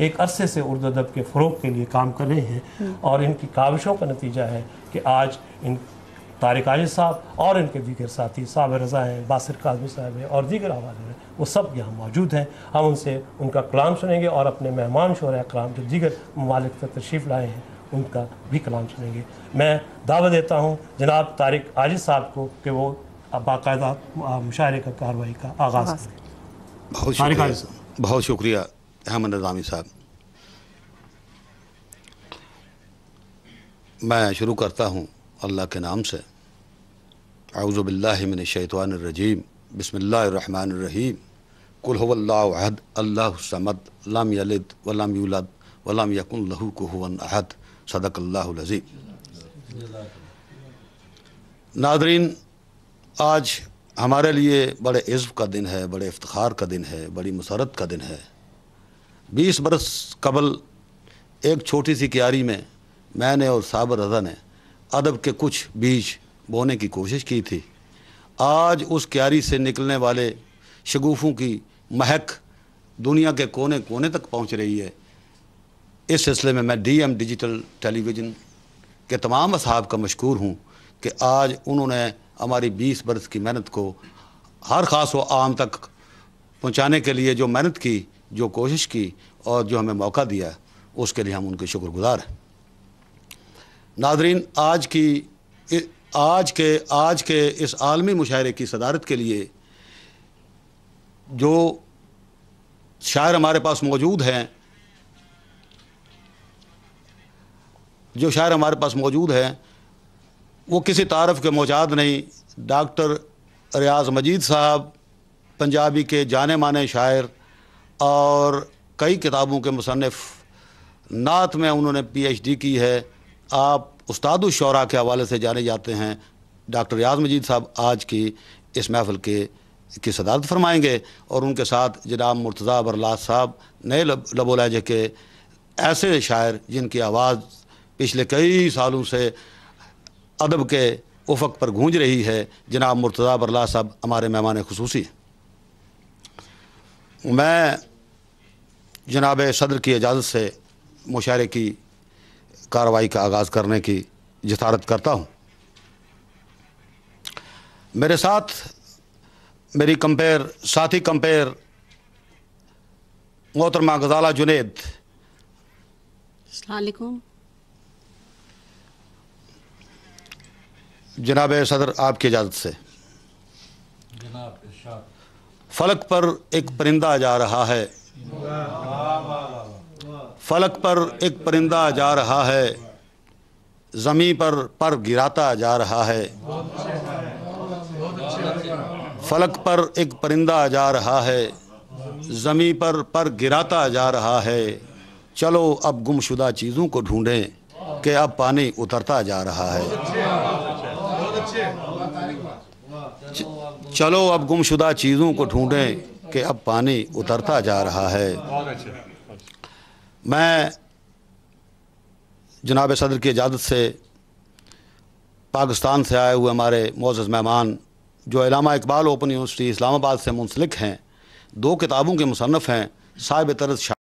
एक अरसे से उर्दू अदब के फ़रोग के लिए काम कर रहे हैं हम्म। और इनकी काविशों का नतीजा है कि आज इन तारिक आज साहब और इनके दीगर साथी साहब रज़ा हैं बासर काजमी साहब हैं और दीगर आवाज हैं वो सब यहाँ मौजूद हैं हम उनसे उनका कलाम सुनेंगे और अपने मेहमान शोर कलाम जो दीगर ममालिक तशरीफ़ लाए हैं उनका भी कलाम सुनेंगे मैं दावा देता हूँ जनाब तारिक आज साहब को कि वो बाकायदा मुशारे का कार्रवाई का आगाज़ करें बहुत शुक्रिया बहुत शुक्रिया अहमद नज़ामी साहब मैं शुरू करता हूँ अल्लाह के नाम से आउज़बिल्लिन शैतवानरजीम बसमीम कुल्हद अल्लाहमद लाम यलिद वलाम यूलद वलाम यकुन लहू कुहन अहद सदक अल्लाजी नादरीन आज हमारे लिए बड़े इज्व का दिन है बड़े इफ्तार का दिन है बड़ी मसरत का दिन है बीस बरस कबल एक छोटी सी क्यारी में मैंने और साबर रजा ने अदब के कुछ बीज बोने की कोशिश की थी आज उस क्यारी से निकलने वाले शगुफों की महक दुनिया के कोने कोने तक पहुंच रही है इस सिलसिले में मैं डीएम डिजिटल टेलीविज़न के तमाम असहाब का मशहूर हूँ कि आज उन्होंने हमारी बीस बरस की मेहनत को हर ख़ास व आम तक पहुँचाने के लिए जो मेहनत की जो कोशिश की और जो हमें मौका दिया उसके लिए हम उनके शुक्रगुजार हैं नादरीन आज की आज के आज के इस आलमी मुशायरे की सदारत के लिए जो शायर हमारे पास मौजूद हैं जो शायर हमारे पास मौजूद हैं वो किसी तारफ़ के मौजाद नहीं डॉक्टर रियाज मजीद साहब पंजाबी के जाने माने शायर और कई किताबों के मुसनफ़ नात में उन्होंने पीएचडी की है आप उस्ताद शरा के हवाले से जाने जाते हैं डॉक्टर रियाज मजीद साहब आज की इस महफ़िल के की सदारत फरमाएंगे और उनके साथ जनाब मुर्तज़ा बरलाद साहब नए लब, लबो लहजे के ऐसे शायर जिनकी आवाज़ पिछले कई सालों से अदब के उफक पर गूंज रही है जनाब मुर्तज़ा बरला साहब हमारे मेहमान खसूसी मैं जनाब सदर की इजाज़त से मुशारे की कार्रवाई का आगाज़ करने की जसारत करता हूँ मेरे साथ मेरी कंपेयर साथी कंपेयर मोहतरमा गजाला जुनेद जनाब सदर आपकी इजाज़त से फलक पर एक परिंदा जा रहा है फलक पर एक परिंदा जा रहा है ज़मीं पर पर गिराता जा रहा है फलक पर एक परिंदा जा रहा है ज़मीं पर पर गिराता जा रहा है चलो अब गुमशुदा चीज़ों को ढूंढें कि अब पानी उतरता जा रहा है चलो अब गुमशुदा चीज़ों को ढूंढें कि अब पानी उतरता जा रहा है मैं जनाब सदर की इजाज़त से पाकिस्तान से आए हुए हमारे मोज़ मेहमान जो इलामा इकबाल ओपन यूनिवर्सिटी इस्लामाबाद से मुंसलिक हैं दो किताबों के मुसनफ़ हैं साहिब तरस शाह